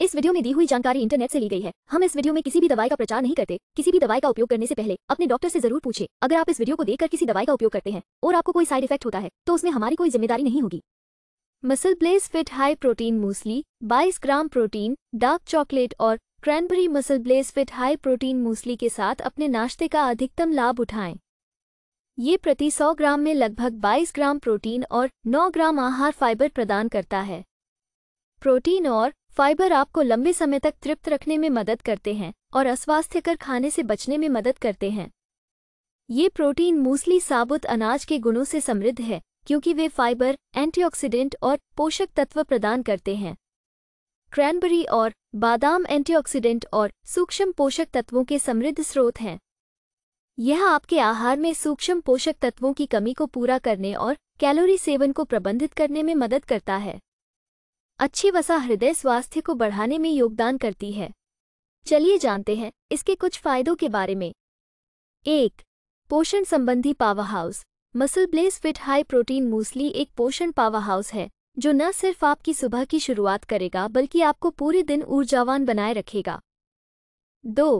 इस वीडियो में दी हुई जानकारी इंटरनेट से ली गई है हम इस वीडियो में किसी भी दवाई का प्रचार नहीं करते किसी भी दवाई का उपयोग करने से पहले अपने डॉक्टर से जरूर पूछे अगर आप इस वीडियो को देखकर किसी दवाई का उपयोग करते हैं और आपको कोई साइड इफेक्ट होता है तो उसमें हमारी कोई जिम्मेदारी नहीं होगी MuscleBlaze fit high protein muesli बाईस ग्राम प्रोटीन डार्क चॉकलेट और cranberry MuscleBlaze fit high protein muesli के साथ अपने नाश्ते का अधिकतम लाभ उठाएं ये प्रति 100 ग्राम में लगभग 22 ग्राम प्रोटीन और 9 ग्राम आहार फाइबर प्रदान करता है प्रोटीन और फाइबर आपको लंबे समय तक तृप्त रखने में मदद करते हैं और अस्वास्थ्यकर खाने से बचने में मदद करते हैं ये प्रोटीन मूसली साबुत अनाज के गुणों से समृद्ध है क्योंकि वे फाइबर एंटीऑक्सीडेंट और पोषक तत्व प्रदान करते हैं क्रैनबेरी और बादाम एंटीऑक्सीडेंट और सूक्ष्म पोषक तत्वों के समृद्ध स्रोत हैं यह आपके आहार में सूक्ष्म पोषक तत्वों की कमी को पूरा करने और कैलोरी सेवन को प्रबंधित करने में मदद करता है अच्छी वसा हृदय स्वास्थ्य को बढ़ाने में योगदान करती है चलिए जानते हैं इसके कुछ फायदों के बारे में एक पोषण संबंधी powerhouse MuscleBlaze fit high protein muesli एक पोषण पावर हाउस है जो न सिर्फ आपकी सुबह की शुरुआत करेगा बल्कि आपको पूरे दिन ऊर्जावान बनाए रखेगा दो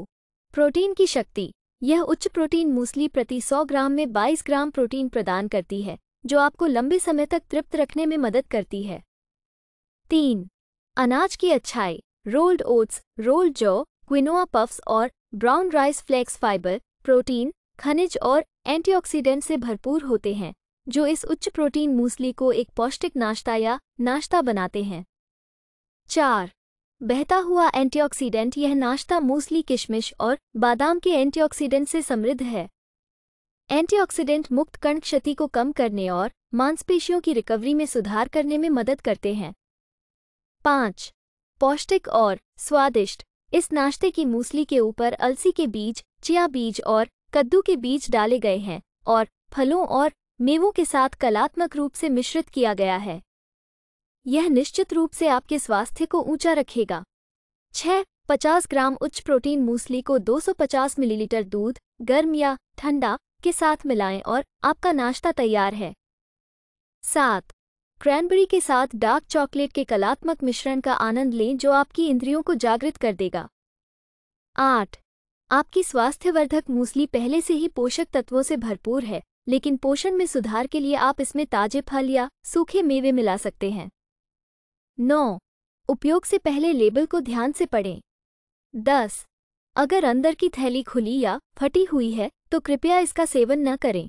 प्रोटीन की शक्ति यह उच्च प्रोटीन मूसली प्रति 100 ग्राम में 22 ग्राम प्रोटीन प्रदान करती है जो आपको लंबे समय तक तृप्त रखने में मदद करती है तीन अनाज की अच्छाई रोल्ड ओट्स रोल्ड जौ क्विनोआ पफ्स और brown rice flakes fibre protein खनिज और एंटीऑक्सीडेंट से भरपूर होते हैं जो इस उच्च प्रोटीन मूसली को एक पौष्टिक नाश्ता या नाश्ता बनाते हैं चार बहता हुआ एंटीऑक्सीडेंट यह नाश्ता मूसली किशमिश और बादाम के एंटीऑक्सीडेंट से समृद्ध है एंटीऑक्सीडेंट मुक्त कण क्षति को कम करने और मांसपेशियों की रिकवरी में सुधार करने में मदद करते हैं पाँच पौष्टिक और स्वादिष्ट इस नाश्ते की मूसली के ऊपर अलसी के बीज चिया बीज और कद्दू के बीज डाले गए हैं और फलों और मेवों के साथ कलात्मक रूप से मिश्रित किया गया है यह निश्चित रूप से आपके स्वास्थ्य को ऊंचा रखेगा छः पचास ग्राम उच्च प्रोटीन मूसली को 250 मिलीलीटर दूध गर्म या ठंडा के साथ मिलाएं और आपका नाश्ता तैयार है सात क्रैनबेरी के साथ डार्क चॉकलेट के कलात्मक मिश्रण का आनंद लें जो आपकी इंद्रियों को जागृत कर देगा आठ आपकी स्वास्थ्यवर्धक मूसली पहले से ही पोषक तत्वों से भरपूर है लेकिन पोषण में सुधार के लिए आप इसमें ताजे फल या सूखे मेवे मिला सकते हैं नौ उपयोग से पहले लेबल को ध्यान से पढ़ें दस अगर अंदर की थैली खुली या फटी हुई है तो कृपया इसका सेवन न करें